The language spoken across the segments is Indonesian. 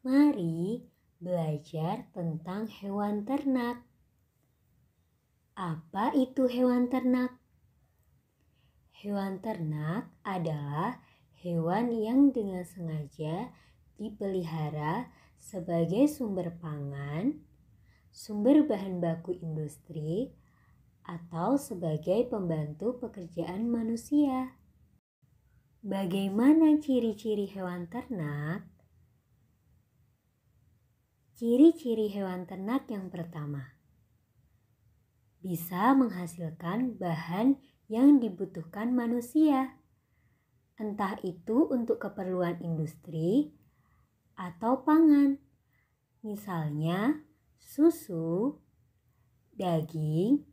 Mari belajar tentang hewan ternak. Apa itu hewan ternak? Hewan ternak adalah hewan yang dengan sengaja dipelihara sebagai sumber pangan, sumber bahan baku industri, atau sebagai pembantu pekerjaan manusia. Bagaimana ciri-ciri hewan ternak? Ciri-ciri hewan ternak yang pertama bisa menghasilkan bahan yang dibutuhkan manusia, entah itu untuk keperluan industri atau pangan, misalnya susu, daging,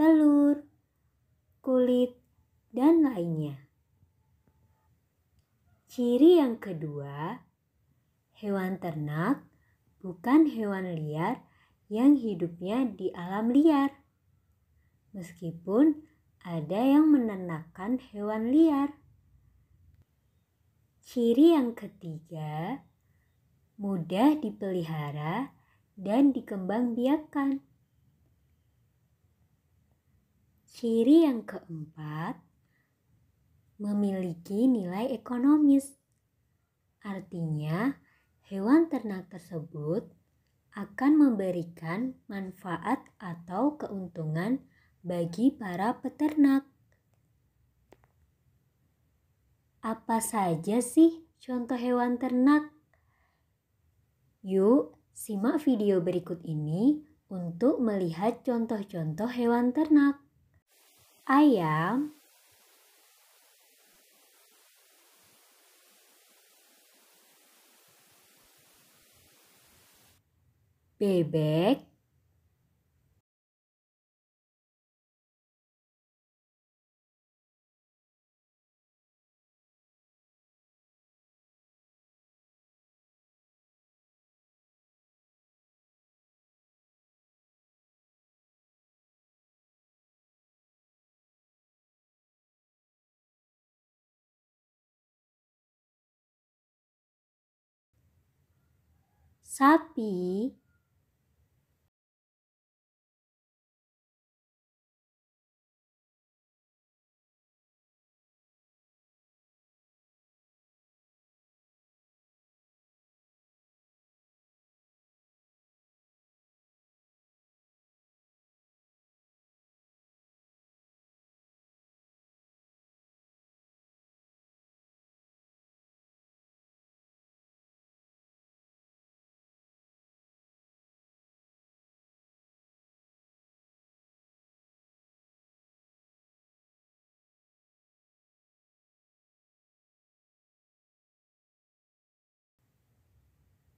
telur, kulit, dan lainnya. Ciri yang kedua, hewan ternak bukan hewan liar yang hidupnya di alam liar. Meskipun ada yang menenakan hewan liar. Ciri yang ketiga, mudah dipelihara dan dikembangbiakan. Ciri yang keempat, memiliki nilai ekonomis. Artinya, hewan ternak tersebut akan memberikan manfaat atau keuntungan bagi para peternak. Apa saja sih contoh hewan ternak? Yuk, simak video berikut ini untuk melihat contoh-contoh hewan ternak. Ayam, bebek, sapi,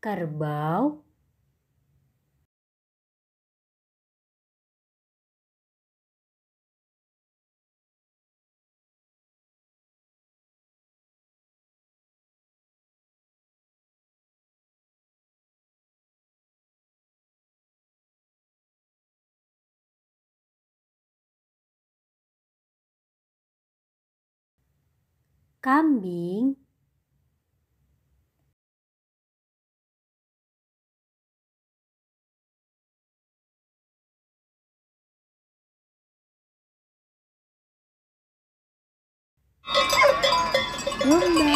kerbau kambing なんだ